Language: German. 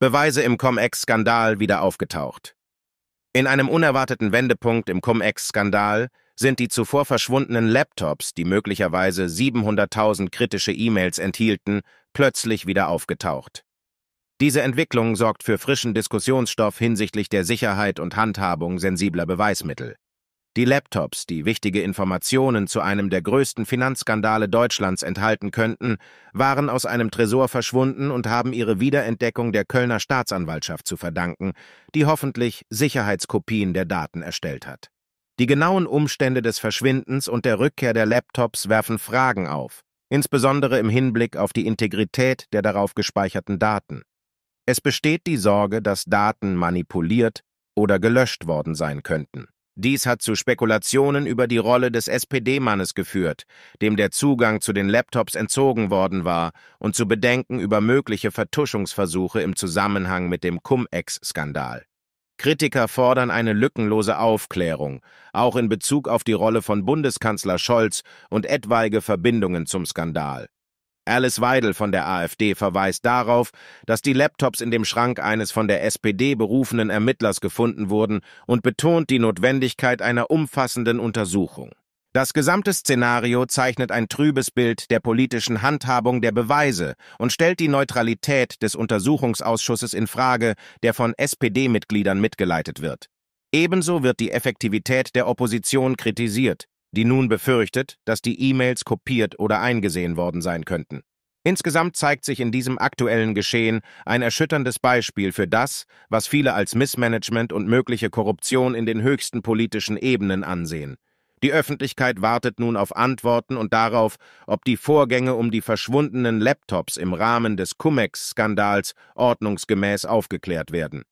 Beweise im Cum-Ex-Skandal wieder aufgetaucht. In einem unerwarteten Wendepunkt im Cum-Ex-Skandal sind die zuvor verschwundenen Laptops, die möglicherweise 700.000 kritische E-Mails enthielten, plötzlich wieder aufgetaucht. Diese Entwicklung sorgt für frischen Diskussionsstoff hinsichtlich der Sicherheit und Handhabung sensibler Beweismittel. Die Laptops, die wichtige Informationen zu einem der größten Finanzskandale Deutschlands enthalten könnten, waren aus einem Tresor verschwunden und haben ihre Wiederentdeckung der Kölner Staatsanwaltschaft zu verdanken, die hoffentlich Sicherheitskopien der Daten erstellt hat. Die genauen Umstände des Verschwindens und der Rückkehr der Laptops werfen Fragen auf, insbesondere im Hinblick auf die Integrität der darauf gespeicherten Daten. Es besteht die Sorge, dass Daten manipuliert oder gelöscht worden sein könnten. Dies hat zu Spekulationen über die Rolle des SPD-Mannes geführt, dem der Zugang zu den Laptops entzogen worden war, und zu Bedenken über mögliche Vertuschungsversuche im Zusammenhang mit dem Cum-Ex-Skandal. Kritiker fordern eine lückenlose Aufklärung, auch in Bezug auf die Rolle von Bundeskanzler Scholz und etwaige Verbindungen zum Skandal. Alice Weidel von der AfD verweist darauf, dass die Laptops in dem Schrank eines von der SPD berufenen Ermittlers gefunden wurden und betont die Notwendigkeit einer umfassenden Untersuchung. Das gesamte Szenario zeichnet ein trübes Bild der politischen Handhabung der Beweise und stellt die Neutralität des Untersuchungsausschusses in Frage, der von SPD-Mitgliedern mitgeleitet wird. Ebenso wird die Effektivität der Opposition kritisiert die nun befürchtet, dass die E-Mails kopiert oder eingesehen worden sein könnten. Insgesamt zeigt sich in diesem aktuellen Geschehen ein erschütterndes Beispiel für das, was viele als Missmanagement und mögliche Korruption in den höchsten politischen Ebenen ansehen. Die Öffentlichkeit wartet nun auf Antworten und darauf, ob die Vorgänge um die verschwundenen Laptops im Rahmen des Cum-Ex-Skandals ordnungsgemäß aufgeklärt werden.